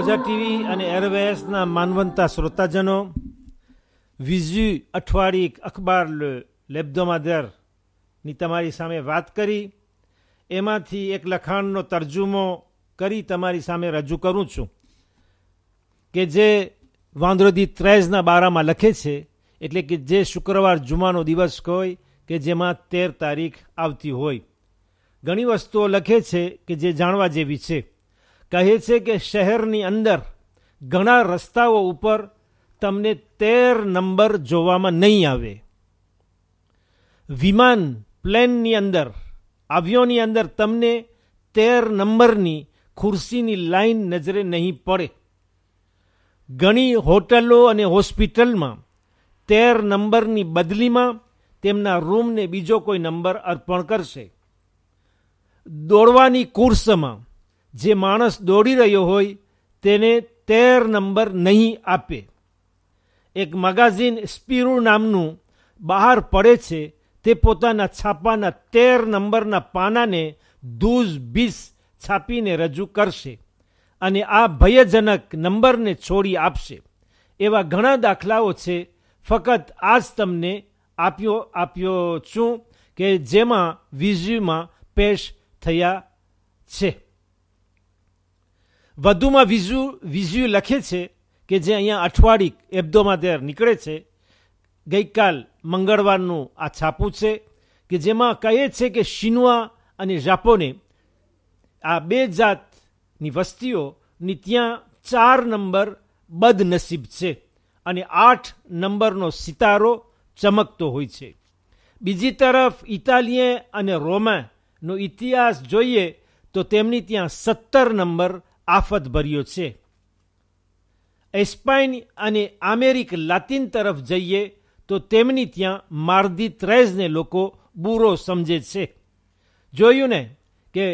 મોજા ટીવી અને એરવેસના માનવંતા શ્રોતાજનો વિઝ્યુ અઠવાડિક અખબાર લેબ્દોમાદરની તમારી સામે વાત કરી એમાંથી એક લખાણનો તરજુમો કરી તમારી સામે રજૂ કરું છું કે જે વાંદરોદી ત્રેઝના બારામાં લખે છે એટલે કે જે શુક્રવાર જુમાનો દિવસ હોય કે જેમાં તેર તારીખ આવતી હોય ઘણી વસ્તુઓ લખે છે કે જે જાણવા જેવી છે કહે છે કે શહેરની અંદર ઘણા રસ્તાઓ ઉપર તમને તેર નંબર જોવામાં નહીં આવે વિમાન પ્લેનની અંદર આવ્યોની અંદર તમને તેર નંબરની ખુરશીની લાઈન નજરે નહીં પડે ઘણી હોટલો અને હોસ્પિટલમાં તેર નંબરની બદલીમાં તેમના રૂમને બીજો કોઈ નંબર અર્પણ કરશે દોડવાની કુર્સમાં જે માણસ દોડી રહ્યો હોય તેને તેર નંબર નહીં આપે એક મગાઝિન સ્પીરુ નામનું બહાર પડે છે તે પોતાના છાપાના તેર નંબરના પાનાને દૂઝ બીસ છાપીને રજૂ કરશે અને આ ભયજનક નંબરને છોડી આપશે એવા ઘણા દાખલાઓ છે ફક્ત આ જ તમને આપ્યો આપ્યો છું કે જેમાં વિઝ્યુમાં પેશ થયા છે વધુમાં વિઝુ વિઝ્યુ લખે છે કે જે અહીંયા અઠવાડિક એબ્દોમાં તેર નીકળે છે ગઈકાલ મંગળવારનું આ છાપું છે કે જેમાં કહે છે કે શિનવા અને જાપોને આ બે જાતની વસ્તીઓની ત્યાં ચાર નંબર બદનસીબ છે અને આઠ નંબરનો સિતારો ચમકતો હોય છે બીજી તરફ ઇટાલીએ અને રોમાનો ઇતિહાસ જોઈએ તો તેમની ત્યાં સત્તર નંબર આફતભર્યો છે એસ્પાઇન અને અમેરિક લાતિન તરફ જઈએ તો તેમની ત્યાં માર્દી ત્રેઝને લોકો બૂરો સમજે છે જોયું ને કે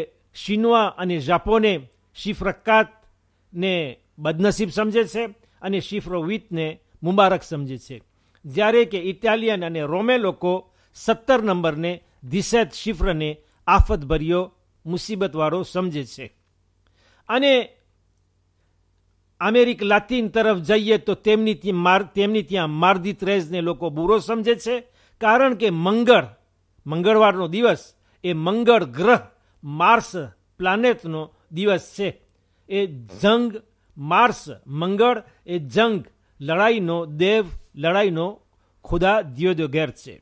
શિનવા અને જાપોને શિફરકાતને બદનસીબ સમજે છે અને શિફ્રોવિતને મુબારક સમજે છે જ્યારે કે ઇટાલિયન અને રોમે લોકો સત્તર નંબરને દિશેત શિફ્રને આફતભર્યો મુસીબતવાળો સમજે છે અને અમેરિક લાતિન તરફ જઈએ તો તેમની તેમની ત્યાં માર્દી ત્રેઝને લોકો બુરો સમજે છે કારણ કે મંગળ મંગળવારનો દિવસ એ મંગળ ગ્રહ માર્સ પ્લાનેટનો દિવસ છે એ જંગ માર્સ મંગળ એ જંગ લડાઈનો દેવ લડાઈનો ખુદા દિયોદ્યો ગેર છે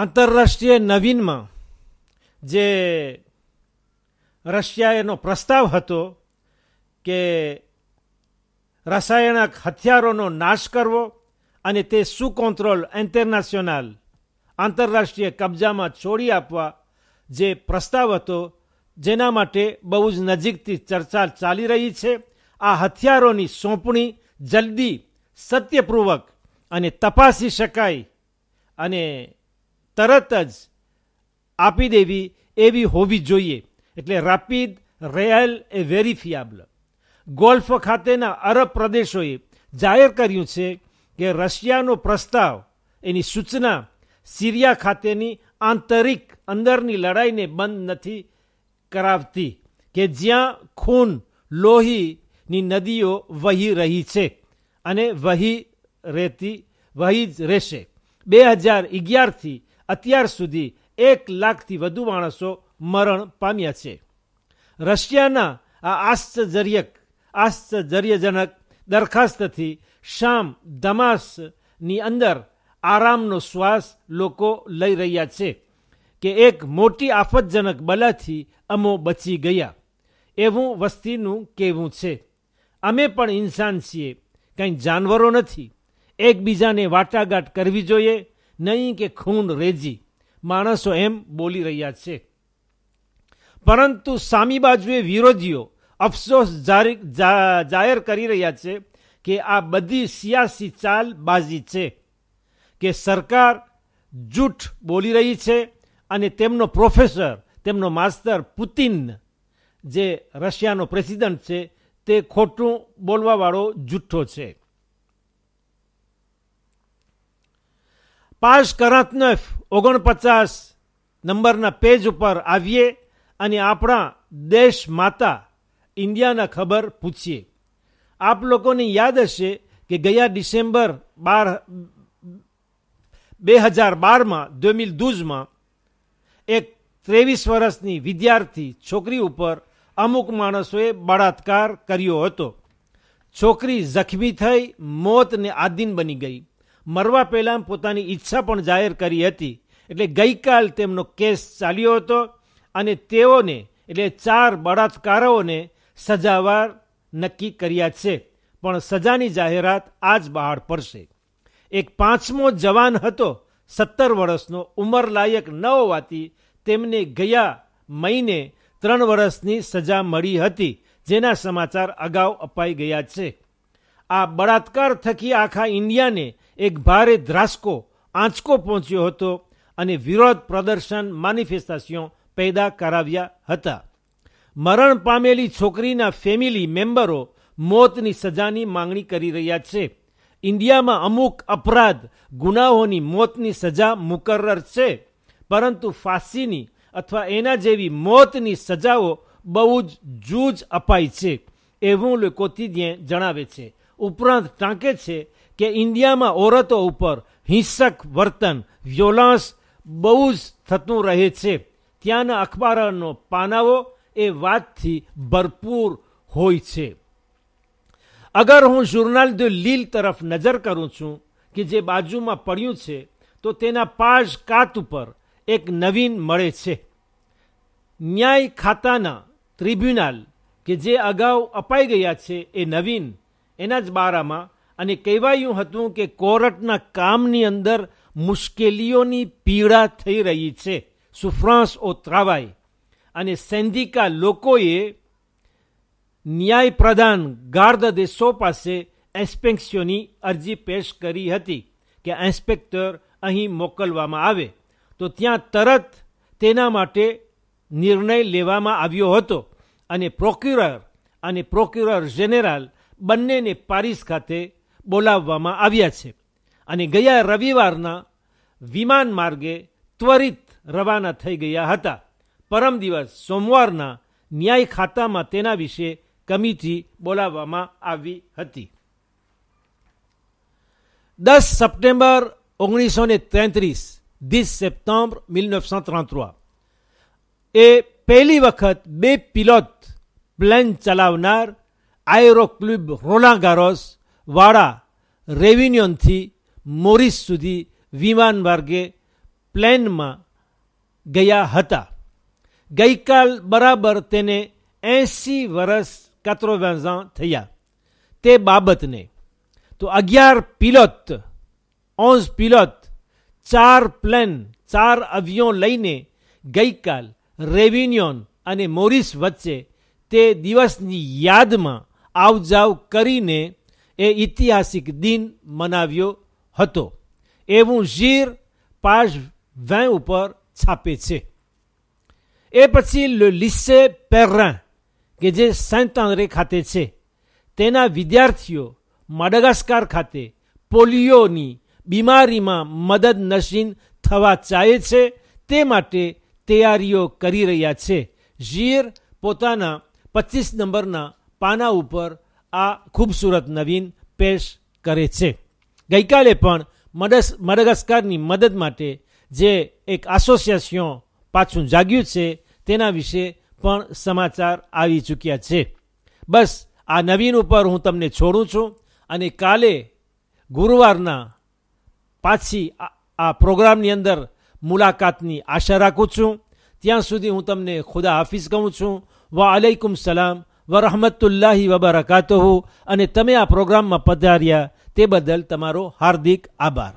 આંતરરાષ્ટ્રીય નવીનમાં જે રશિયાનો પ્રસ્તાવ હતો કે રાસાયણિક હથિયારોનો નાશ કરવો અને તે સુકોન્ટ્રોલ ઇન્ટરનેશનલ આંતરરાષ્ટ્રીય કબજામાં છોડી આપવા જે પ્રસ્તાવ હતો જેના માટે બહુ જ નજીકથી ચર્ચા ચાલી રહી છે આ હથિયારોની સોંપણી જલ્દી સત્યપૂર્વક અને તપાસી શકાય અને તરત જ આપી દેવી એવી હોવી જોઈએ એટલે રાપીદ રેયલ એ વેરી ફિયાબલ ગોલ્ફ ખાતેના અરબ પ્રદેશોએ જાહેર કર્યું છે કે રશિયાનો પ્રસ્તાવ એની સૂચના સિરિયા ખાતેની આંતરિક અંદરની લડાઈને બંધ નથી કરાવતી કે જ્યાં ખૂન લોહીની નદીઓ વહી રહી છે અને વહી રહેતી વહી જ રહેશે બે હજાર અગિયારથી અત્યાર સુધી એક લાખથી વધુ માણસો મરણ પામ્યા છે રશિયાના આ આશ્ચર્યક આશ્ચર્યજનક દરખાસ્તથી શામ દમાસની અંદર આરામનો શ્વાસ લોકો લઈ રહ્યા છે કે એક મોટી આફતજનક બલાથી અમો બચી ગયા એવું વસ્તીનું કહેવું છે અમે પણ ઇન્સાન છીએ કંઈ જાનવરો નથી એકબીજાને વાટાઘાટ કરવી જોઈએ નહીં કે ખૂન રેજી માણસો એમ બોલી રહ્યા છે પરંતુ સામી બાજુએ વિરોધીઓ અફસોસ જાહેર કરી રહ્યા છે કે આ બધી સિયાસી ચાલબાજી છે કે સરકાર જૂઠ બોલી રહી છે અને તેમનો પ્રોફેસર તેમનો માસ્તર પુતિન જે રશિયાનો પ્રેસિડન્ટ છે તે ખોટું બોલવાવાળો જૂઠ્ઠો છે પાસ કરાતનફ ઓગણપચાસ નંબરના પેજ ઉપર આવીએ અને આપણા દેશ માતા ઇન્ડિયાના ખબર પૂછીએ આપ લોકોને યાદ હશે કે ગયા ડિસેમ્બર બાર બે હજાર બારમાં દોમિલ દૂઝમાં એક ત્રેવીસ વર્ષની વિદ્યાર્થી છોકરી ઉપર અમુક માણસોએ બળાત્કાર કર્યો હતો છોકરી જખમી થઈ મોતને આધીન બની ગઈ મરવા પહેલાં પોતાની ઈચ્છા પણ જાહેર કરી હતી એટલે ગઈકાલ તેમનો કેસ ચાલ્યો હતો અને તેઓને એટલે ચાર બળાત્કારોને સજાવાર નક્કી કર્યા છે પણ સજાની જાહેરાત આજ બહાર પડશે એક પાંચમો જવાન હતો સત્તર વર્ષનો ઉંમર લાયક ન હોવાથી તેમને ગયા મહિને ત્રણ વર્ષની સજા મળી હતી જેના સમાચાર અગાઉ અપાઈ ગયા છે આ બળાત્કાર થકી આખા ઇન્ડિયાને એક ભારે ધ્રાસકો આંચકો પહોંચ્યો હતો અને વિરોધ પ્રદર્શન માનિફેસ્ટેશન પેદા કરાવ્યા હતા મરણ પામેલી છોકરીના ફેમિલી મેમ્બરો મોતની સજાની માંગણી કરી રહ્યા છે ઇન્ડિયામાં અમુક અપરાધ ગુનાઓની મોતની સજા મુકર્રર છે પરંતુ ફાંસીની અથવા એના જેવી મોતની સજાઓ બહુ જ જૂજ અપાય છે એવું લોકોથી જણાવે છે ઉપરાંત ટાંકે છે કે ઇન્ડિયામાં ઓરતો ઉપર હિંસક વર્તન વ્યોલાંસ બહુ જ થતું રહે છે ત્યાંના અખબારોનો પાનાવો એ વાતથી ભરપૂર હોય છે અગર હું જુર્નાલ દ લીલ તરફ નજર કરું છું કે જે બાજુમાં પડ્યું છે તો તેના પાજ કાત ઉપર એક નવીન મળે છે ન્યાય ખાતાના ટ્રિબ્યુનલ કે જે અગાઉ અપાઈ ગયા છે એ નવીન એના જ બારામાં અને કહેવાયું હતું કે કોર્ટના કામની અંદર મુશ્કેલીઓની પીડા થઈ રહી છે સુફ્રાંસ ઓત્રાવાય અને સેન્ધિકા લોકોએ ન્યાય પ્રધાન ગાર્દ દેશો પાસે એસ્પેક્શનની અરજી પેશ કરી હતી કે ઇન્સ્પેક્ટર અહીં મોકલવામાં આવે તો ત્યાં તરત તેના માટે નિર્ણય લેવામાં આવ્યો હતો અને પ્રોક્યુરર અને પ્રોક્યુરર જનરલ બંનેને પારિસ ખાતે બોલાવવામાં આવ્યા છે અને ગયા રવિવારના વિમાન માર્ગે ત્વરિત રવાના થઈ ગયા હતા પરમ દિવસ સોમવારના ન્યાય ખાતામાં તેના વિશે કમિટી બોલાવવામાં આવી હતી દસ સપ્ટેમ્બર ઓગણીસો ને તેત્રીસ દીસ સપ્ટેમ્બર મિલનેફસો ત્રાંત્રોવા એ પહેલી વખત બે પિલોટ પ્લેન ચલાવનાર આયરોક્લિબ રોનાગારોસ વાડા રેવિન્યોનથી મોરિસ સુધી વિમાન માર્ગે પ્લેનમાં ગયા હતા ગઈકાલ બરાબર તેને એંસી વર્ષ કાત્રોવેઝાં થયા તે બાબતને તો અગિયાર પિલોત ઓન્સ પિલોત ચાર પ્લેન ચાર અવિયોન લઈને ગઈકાલ રેવિન્યોન અને મોરિસ વચ્ચે તે દિવસની યાદમાં આવજાવ કરીને એ ઐતિહાસિક દિન મનાવ્યો હતો એવું શીર પાશ વેં ઉપર છાપે છે એ પછી લિસ્સે પેરરા કે જે સેન્ટ આંગ્રે ખાતે છે તેના વિદ્યાર્થીઓ માડગાસ્કાર ખાતે પોલિયોની બીમારીમાં મદદ મદદનશીન થવા ચાહે છે તે માટે તૈયારીઓ કરી રહ્યા છે ઝીર પોતાના પચીસ નંબરના પાના ઉપર આ ખૂબસૂરત નવીન પેશ કરે છે ગઈકાલે પણ મડસ મડગાસ્કારની મદદ માટે જે એક એસોસિએશન પાછું જાગ્યું છે તેના વિશે પણ સમાચાર આવી ચૂક્યા છે બસ આ નવીન ઉપર હું તમને છોડું છું અને કાલે ગુરુવારના પાછી આ પ્રોગ્રામની અંદર મુલાકાતની આશા રાખું છું ત્યાં સુધી હું તમને ખુદા હાફિઝ કહું છું વા અલૈકુમ સલામ વરહમતુલ્લાહી વબરકાતહુ અને તમે આ પ્રોગ્રામમાં પધાર્યા તે બદલ તમારો હાર્દિક આભાર